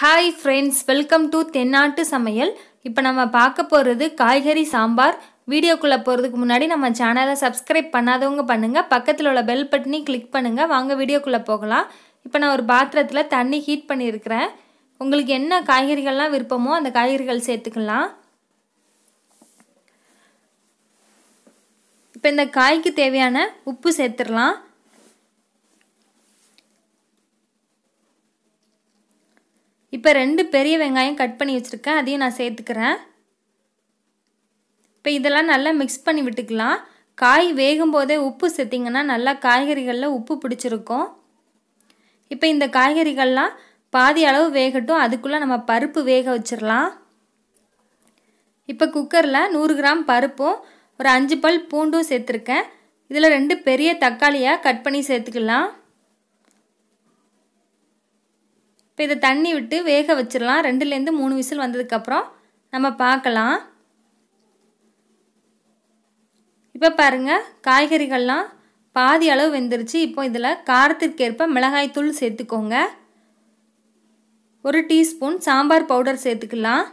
hi friends welcome to தென்னாட்டு சமையல் இப்போ நம்ம பார்க்க போகிறது காய்கறி சாம்பார் வீடியோக்குள்ளே போகிறதுக்கு முன்னாடி நம்ம சேனலை சப்ஸ்கிரைப் பண்ணாதவங்க பண்ணுங்கள் பக்கத்தில் உள்ள பெல் பட்டனி கிளிக் பண்ணுங்கள் வாங்க வீடியோக்குள்ளே போகலாம் இப்போ நான் ஒரு பாத்திரத்தில் தண்ணி ஹீட் பண்ணியிருக்கிறேன் உங்களுக்கு என்ன காய்கறிகள்லாம் விருப்பமோ அந்த காய்கறிகள் சேர்த்துக்கலாம் இப்போ இந்த காய்க்கு தேவையான உப்பு சேர்த்துடலாம் இப்போ ரெண்டு பெரிய வெங்காயம் கட் பண்ணி வச்சுருக்கேன் அதையும் நான் சேர்த்துக்கிறேன் இப்போ இதெல்லாம் நல்லா மிக்ஸ் பண்ணி விட்டுக்கலாம் காய் வேகும் போதே உப்பு சேர்த்திங்கன்னா நல்லா காய்கறிகளில் உப்பு பிடிச்சிருக்கும் இப்போ இந்த காய்கறிகள்லாம் பாதி அளவு வேகட்டும் அதுக்குள்ளே நம்ம பருப்பு வேக வச்சிடலாம் இப்போ குக்கரில் நூறு கிராம் பருப்பும் ஒரு அஞ்சு பல் பூண்டும் சேர்த்துருக்கேன் இதில் ரெண்டு பெரிய தக்காளியாக கட் பண்ணி சேர்த்துக்கலாம் இப்போ இதை தண்ணி விட்டு வேக வச்சிடலாம் ரெண்டுலேருந்து மூணு விசில் வந்ததுக்கப்புறம் நம்ம பார்க்கலாம் இப்போ பாருங்கள் காய்கறிகள்லாம் பாதி அளவு வெந்துருச்சு இப்போ இதில் காரத்திற்கேற்ப மிளகாய்த்தூள் சேர்த்துக்கோங்க ஒரு டீஸ்பூன் சாம்பார் பவுடர் சேர்த்துக்கலாம்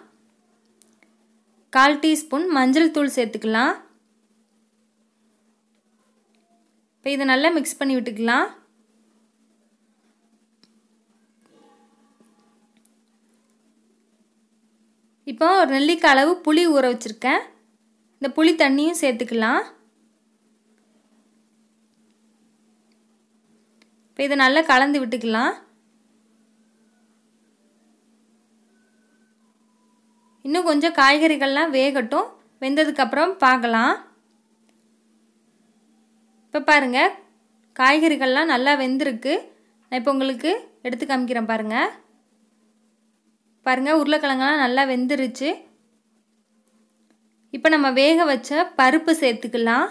கால் டீஸ்பூன் மஞ்சள் தூள் சேர்த்துக்கலாம் இப்போ இதை நல்லா மிக்ஸ் பண்ணி விட்டுக்கலாம் இப்போ ஒரு நெல்லிக்காய் அளவு புளி ஊற வச்சுருக்கேன் இந்த புளி தண்ணியும் சேர்த்துக்கலாம் இப்போ இதை நல்லா கலந்து விட்டுக்கலாம் இன்னும் கொஞ்சம் காய்கறிகள்லாம் வேகட்டும் வெந்ததுக்கப்புறம் பார்க்கலாம் இப்போ பாருங்கள் காய்கறிகள்லாம் நல்லா வெந்திருக்கு நான் இப்போ உங்களுக்கு எடுத்து காமிக்கிறேன் பாருங்கள் பாருங்கள் உருளைக்கிழங்கெல்லாம் நல்லா வெந்துருச்சு இப்போ நம்ம வேக வச்ச பருப்பு சேர்த்துக்கலாம்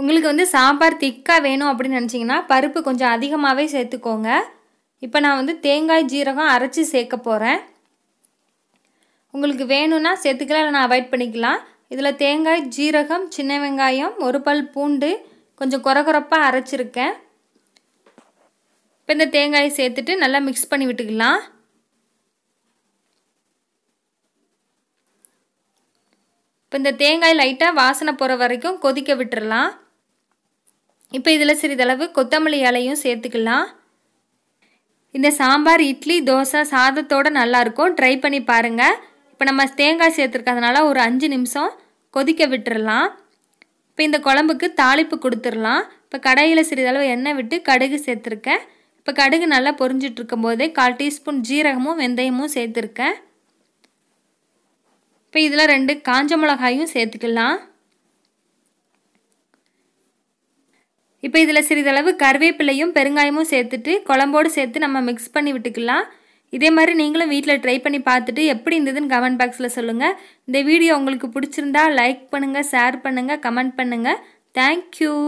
உங்களுக்கு வந்து சாம்பார் திக்காக வேணும் அப்படின்னு நினச்சிங்கன்னா பருப்பு கொஞ்சம் அதிகமாகவே சேர்த்துக்கோங்க இப்போ நான் வந்து தேங்காய் ஜீரகம் அரைச்சி சேர்க்க போகிறேன் உங்களுக்கு வேணும்னா சேர்த்துக்கலாம் இல்லை நான் அவாய்ட் பண்ணிக்கலாம் இதில் தேங்காய் ஜீரகம் சின்ன வெங்காயம் ஒரு பல் பூண்டு கொஞ்சம் குறகுறப்பாக அரைச்சிருக்கேன் இப்போ இந்த தேங்காயை சேர்த்துட்டு நல்லா மிக்ஸ் பண்ணி விட்டுக்கலாம் இப்போ இந்த தேங்காய் லைட்டாக வாசனை போகிற வரைக்கும் கொதிக்க விட்டுடலாம் இப்போ இதில் சிறிதளவு கொத்தமல்லி இலையும் சேர்த்துக்கலாம் இந்த சாம்பார் இட்லி தோசை சாதத்தோடு நல்லாயிருக்கும் ட்ரை பண்ணி பாருங்கள் இப்போ நம்ம தேங்காய் சேர்த்துருக்கறதுனால ஒரு அஞ்சு நிமிஷம் கொதிக்க விட்டுடலாம் இப்போ இந்த குழம்புக்கு தாளிப்பு கொடுத்துடலாம் இப்போ கடையில் சிறிதளவு எண்ணெய் விட்டு கடுகு சேர்த்துருக்கேன் இப்போ கடுகு நல்லா பொரிஞ்சிட்ருக்கும் போதே கால் டீஸ்பூன் ஜீரகமும் வெந்தயமும் சேர்த்துருக்கேன் இப்போ இதில் ரெண்டு காஞ்ச மிளகாயும் சேர்த்துக்கலாம் இப்போ இதில் சிறிதளவு கருவேப்பிலையும் பெருங்காயமும் சேர்த்துட்டு குழம்போடு சேர்த்து நம்ம மிக்ஸ் பண்ணி விட்டுக்கலாம் இதே மாதிரி நீங்களும் வீட்டில் ட்ரை பண்ணி பார்த்துட்டு எப்படி இருந்ததுன்னு கமெண்ட் பாக்ஸில் சொல்லுங்கள் இந்த வீடியோ உங்களுக்கு பிடிச்சிருந்தா லைக் பண்ணுங்கள் ஷேர் பண்ணுங்கள் கமெண்ட் பண்ணுங்கள் தேங்க்யூ